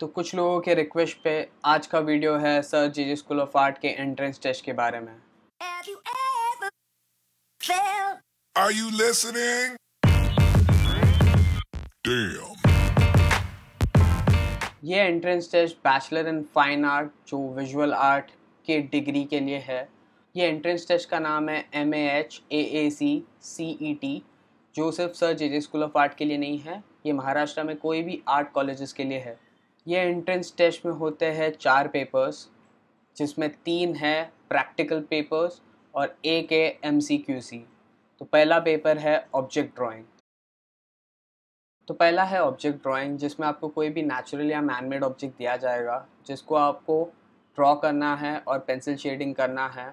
तो कुछ लोगों के रिक्वेस्ट पे आज का वीडियो है sir J J school of art के एंट्रेंस टेस्ट के बारे में Are you listening? Damn. ये entrance test bachelor in fine art जो विजुअल आर्ट के डिग्री के लिए है ये एंट्रेंस टेस्ट का नाम है M A H A A C C E T जो सिर्फ sir J J school of art के लिए नहीं है ये महाराष्ट्र में कोई भी आर्ट कॉलेजेस के लिए है ये एंट्रेंस टेस्ट में होते हैं चार पेपर्स जिसमें तीन है प्रैक्टिकल पेपर्स और एक है एम सी क्यू सी तो पहला पेपर है ऑब्जेक्ट ड्राइंग तो पहला है ऑब्जेक्ट ड्राइंग जिसमें आपको कोई भी नेचुरल या मैन मेड ऑब्जेक्ट दिया जाएगा जिसको आपको ड्रॉ करना है और पेंसिल शेडिंग करना है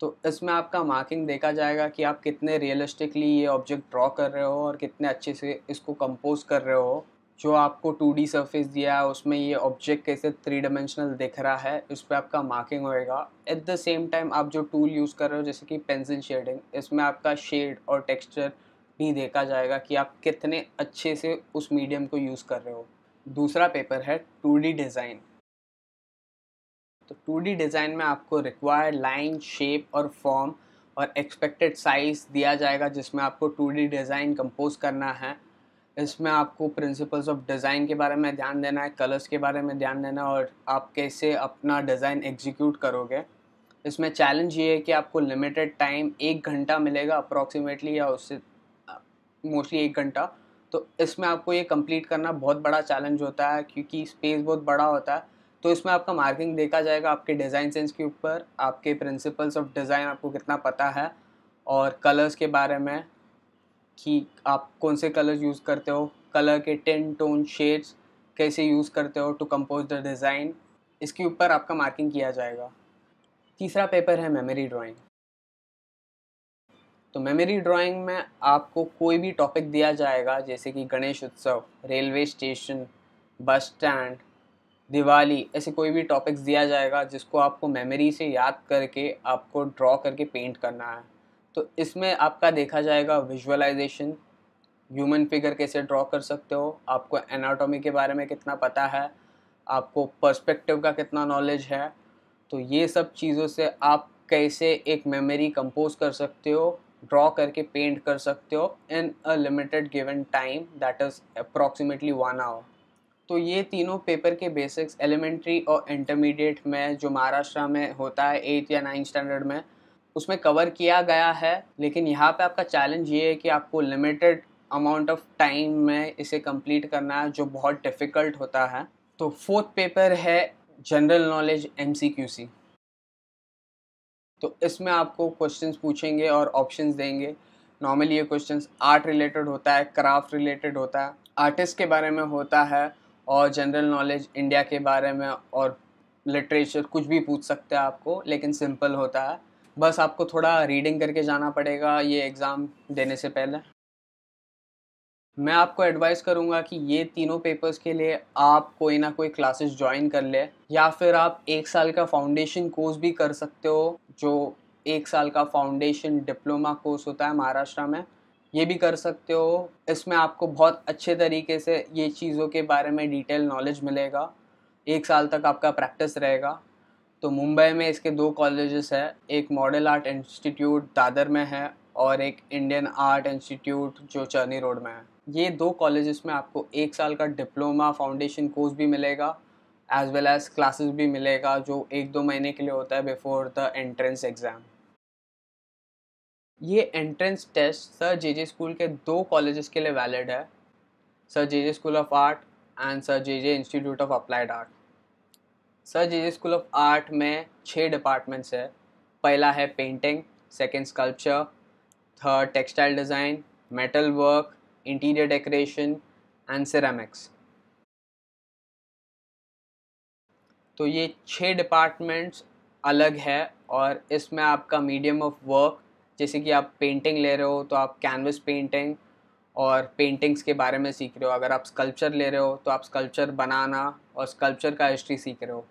तो इसमें आपका मार्किंग देखा जाएगा कि आप कितने रियलिस्टिकली ये ऑब्जेक्ट ड्रॉ कर रहे हो और कितने अच्छे से इसको कंपोज कर रहे हो जो आपको टू डी सर्फेस दिया है उसमें ये ऑब्जेक्ट कैसे थ्री डायमेंशनल दिख रहा है उस पर आपका मार्किंग होएगा एट द सेम टाइम आप जो टूल यूज़ कर रहे हो जैसे कि पेंसिल शेडिंग इसमें आपका शेड और टेक्सचर भी देखा जाएगा कि आप कितने अच्छे से उस मीडियम को यूज़ कर रहे हो दूसरा पेपर है टू डी डिज़ाइन तो टू डी डिज़ाइन में आपको रिक्वायर्ड लाइन शेप और फॉर्म और एक्सपेक्टेड साइज़ दिया जाएगा जिसमें आपको टू डी डिज़ाइन कंपोज करना है इसमें आपको प्रिंसिपल्स ऑफ डिज़ाइन के बारे में ध्यान देना है कलर्स के बारे में ध्यान देना है और आप कैसे अपना डिज़ाइन एग्जीक्यूट करोगे इसमें चैलेंज ये है कि आपको लिमिटेड टाइम एक घंटा मिलेगा अप्रॉक्सीमेटली या उससे मोस्टली एक घंटा तो इसमें आपको ये कंप्लीट करना बहुत बड़ा चैलेंज होता है क्योंकि स्पेस बहुत बड़ा होता है तो इसमें आपका मार्किंग देखा जाएगा आपके डिज़ाइन सेंस के ऊपर आपके प्रिंसिपल्स ऑफ डिज़ाइन आपको कितना पता है और कलर्स के बारे में कि आप कौन से कलर यूज़ करते हो कलर के टेन टोन शेड्स कैसे यूज़ करते हो टू कंपोज द डिज़ाइन इसके ऊपर आपका मार्किंग किया जाएगा तीसरा पेपर है मेमोरी ड्राइंग तो मेमोरी ड्राइंग में आपको कोई भी टॉपिक दिया जाएगा जैसे कि Ganesh Utsav railway station bus stand Diwali ऐसे कोई भी टॉपिक्स दिया जाएगा जिसको आपको मेमोरी से याद करके आपको ड्रॉ करके पेंट करना है तो इसमें आपका देखा जाएगा विजुअलाइजेशन ह्यूमन फिगर कैसे ड्रॉ कर सकते हो आपको एनाटॉमी के बारे में कितना पता है आपको पर्सपेक्टिव का कितना नॉलेज है तो ये सब चीज़ों से आप कैसे एक मेमोरी कंपोज कर सकते हो ड्रॉ करके पेंट कर सकते हो in a limited given time that is approximately one hour तो ये तीनों पेपर के बेसिक्स एलिमेंट्री और इंटरमीडिएट में जो महाराष्ट्र में होता है एट्थ या नाइन्थ स्टैंडर्ड में उसमें कवर किया गया है लेकिन यहाँ पे आपका चैलेंज ये है कि आपको लिमिटेड अमाउंट ऑफ टाइम में इसे कंप्लीट करना है जो बहुत डिफ़िकल्ट होता है तो फोर्थ पेपर है जनरल नॉलेज एम तो इसमें आपको क्वेश्चंस पूछेंगे और ऑप्शंस देंगे नॉर्मली ये क्वेश्चंस आर्ट रिलेटेड होता है क्राफ्ट रिलेटेड होता है आर्टिस्ट के बारे में होता है और जनरल नॉलेज इंडिया के बारे में और लिटरेचर कुछ भी पूछ सकते हैं आपको लेकिन सिंपल होता है बस आपको थोड़ा रीडिंग करके जाना पड़ेगा ये एग्ज़ाम देने से पहले मैं आपको एडवाइस करूँगा कि ये तीनों पेपर्स के लिए आप कोई ना कोई क्लासेस ज्वाइन कर ले या फिर आप एक साल का फाउंडेशन कोर्स भी कर सकते हो जो एक साल का फाउंडेशन डिप्लोमा कोर्स होता है महाराष्ट्र में ये भी कर सकते हो इसमें आपको बहुत अच्छे तरीके से ये चीज़ों के बारे में डिटेल नॉलेज मिलेगा एक साल तक आपका प्रैक्टिस रहेगा तो मुंबई में इसके दो कॉलेजेस हैं एक मॉडल आर्ट इंस्टीट्यूट दादर में है और एक इंडियन आर्ट इंस्टीट्यूट जो चर्नी रोड में है ये दो कॉलेजेस में आपको एक साल का डिप्लोमा फाउंडेशन कोर्स भी मिलेगा एज वेल एज क्लासेस भी मिलेगा जो एक दो महीने के लिए होता है बिफोर द एंट्रेंस एग्ज़ाम ये entrance test sir J J school के दो कॉलेजेस के लिए वैलिड है sir J J school of art and sir J J institute of applied art sir J school of art में छः departments है पहला है painting second sculpture third textile design metal work interior decoration and ceramics तो ये छः departments अलग है और इसमें आपका मीडियम ऑफ वर्क जैसे कि आप पेंटिंग ले रहे हो तो आप कैनवस पेंटिंग और पेंटिंग्स के बारे में सीख रहे हो अगर आप स्कल्पचर ले रहे हो तो आप स्कल्पचर बनाना और स्कल्पचर का हिस्ट्री सीख रहे हो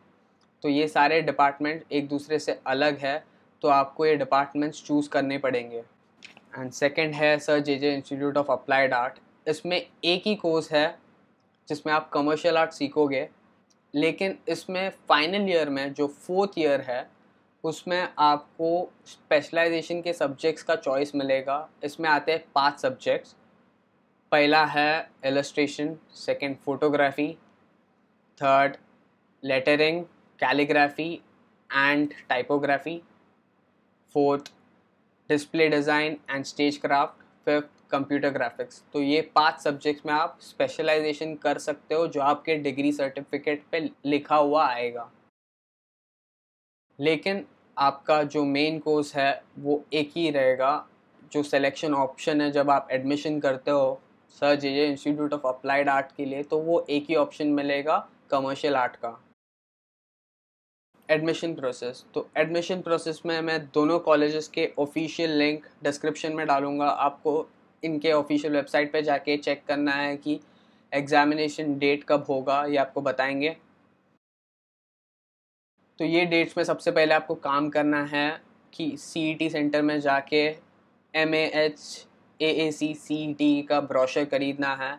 तो ये सारे डिपार्टमेंट एक दूसरे से अलग है तो आपको ये डिपार्टमेंट्स चूज़ करने पड़ेंगे एंड सेकेंड है sir J J institute of applied art इसमें एक ही कोर्स है जिसमें आप कमर्शियल आर्ट सीखोगे लेकिन इसमें फाइनल ईयर में जो फोर्थ ईयर है उसमें आपको स्पेशलाइजेशन के सब्जेक्ट्स का चॉइस मिलेगा इसमें आते हैं पांच सब्जेक्ट्स पहला है illustration second photography third lettering calligraphy and typography fourth display design and stage craft fifth computer graphics तो ये पांच सब्जेक्ट्स में आप स्पेशलाइजेशन कर सकते हो जो आपके डिग्री सर्टिफिकेट पे लिखा हुआ आएगा लेकिन आपका जो मेन कोर्स है वो एक ही रहेगा जो सिलेक्शन ऑप्शन है जब आप एडमिशन करते हो सर्च ये इंस्टीट्यूट ऑफ अप्लाइड आर्ट के लिए तो वो एक ही ऑप्शन मिलेगा कमर्शियल आर्ट का एडमिशन प्रोसेस तो एडमिशन प्रोसेस में मैं दोनों कॉलेजेस के ऑफिशियल लिंक डिस्क्रिप्शन में डालूँगा आपको इनके ऑफिशियल वेबसाइट पे जाके चेक करना है कि एग्ज़ामिनेशन डेट कब होगा ये आपको बताएंगे तो ये डेट्स में सबसे पहले आपको काम करना है कि सी सेंटर e में जाके M A H A A C C T का ब्रॉशर खरीदना है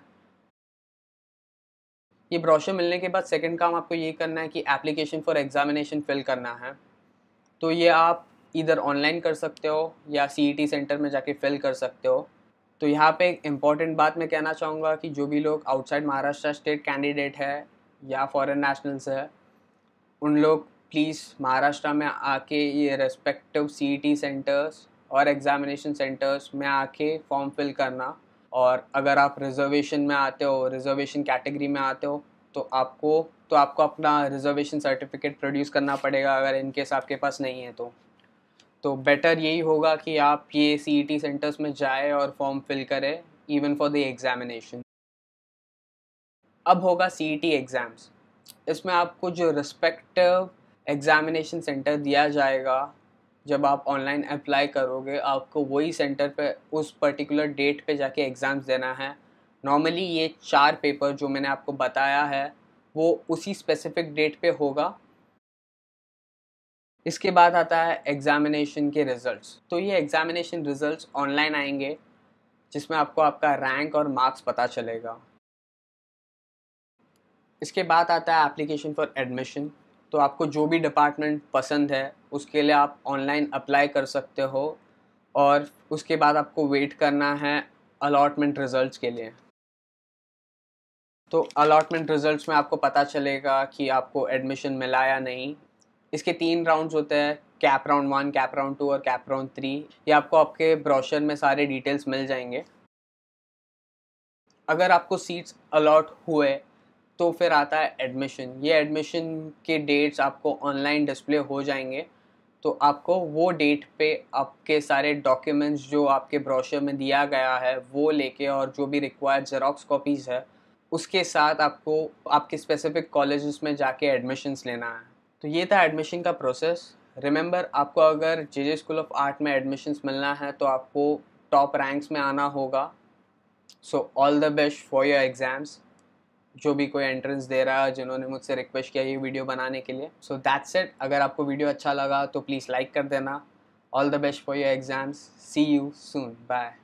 ये ब्रोशर मिलने के बाद सेकंड काम आपको ये करना है कि एप्लीकेशन फॉर एग्जामिनेशन फिल करना है तो ये आप इधर ऑनलाइन कर सकते हो या सी सेंटर e में जाके फिल कर सकते हो तो यहाँ पे एक इम्पॉर्टेंट बात मैं कहना चाहूँगा कि जो भी लोग आउटसाइड महाराष्ट्र स्टेट कैंडिडेट है या फॉरेन नेशनल्स है उन लोग प्लीज़ महाराष्ट्र में आके ये रेस्पेक्टिव सी सेंटर्स और एग्ज़ामिनेशन सेंटर्स में आके फॉर्म फिल करना और अगर आप रिजर्वेशन में आते हो रिजर्वेशन कैटेगरी में आते हो तो आपको तो आपको अपना रिजर्वेशन सर्टिफिकेट प्रोड्यूस करना पड़ेगा अगर इनकेस आपके पास नहीं है तो तो बेटर यही होगा कि आप ये सी सेंटर्स e में जाए और फॉर्म फिल करें इवन फॉर द एग्ज़ामिनेशन अब होगा सी ई एग्ज़ाम्स इसमें आपको जो रिस्पेक्टिव एग्ज़ामिनेशन सेंटर दिया जाएगा जब आप ऑनलाइन अप्लाई करोगे आपको वही सेंटर पे उस पर्टिकुलर डेट पे जाके एग्ज़ाम्स देना है नॉर्मली ये चार पेपर जो मैंने आपको बताया है वो उसी स्पेसिफिक डेट पे होगा इसके बाद आता है एग्ज़ामिनेशन के रिज़ल्ट तो ये एग्ज़ामिनेशन रिज़ल्ट ऑनलाइन आएंगे जिसमें आपको आपका रैंक और मार्क्स पता चलेगा इसके बाद आता है एप्लीकेशन फॉर एडमिशन तो आपको जो भी डिपार्टमेंट पसंद है उसके लिए आप ऑनलाइन अप्लाई कर सकते हो और उसके बाद आपको वेट करना है अलॉटमेंट रिज़ल्ट के लिए तो अलॉटमेंट रिज़ल्ट में आपको पता चलेगा कि आपको एडमिशन मिला या नहीं इसके तीन राउंड्स होते हैं cap round one cap round two और कैप राउंड थ्री ये आपको आपके ब्रोशर में सारे डिटेल्स मिल जाएंगे अगर आपको सीट्स अलॉट हुए तो फिर आता है एडमिशन ये एडमिशन के डेट्स आपको ऑनलाइन डिस्प्ले हो जाएंगे तो आपको वो डेट पे आपके सारे डॉक्यूमेंट्स जो आपके ब्रोशर में दिया गया है वो लेके और जो भी रिक्वायर्ड जेरोक्स कॉपीज़ है उसके साथ आपको आपके स्पेसिफिक कॉलेज में जाके एडमिशन्स लेना है तो ये था एडमिशन का प्रोसेस रिमेंबर आपको अगर J J school of art में एडमिशन्स मिलना है तो आपको टॉप रैंक्स में आना होगा so all the best for your exams जो भी कोई एंट्रेंस दे रहा है जिन्होंने मुझसे रिक्वेस्ट किया ये वीडियो बनाने के लिए सो दैट्स इट अगर आपको वीडियो अच्छा लगा तो प्लीज़ लाइक कर देना all the best for your exams see you soon bye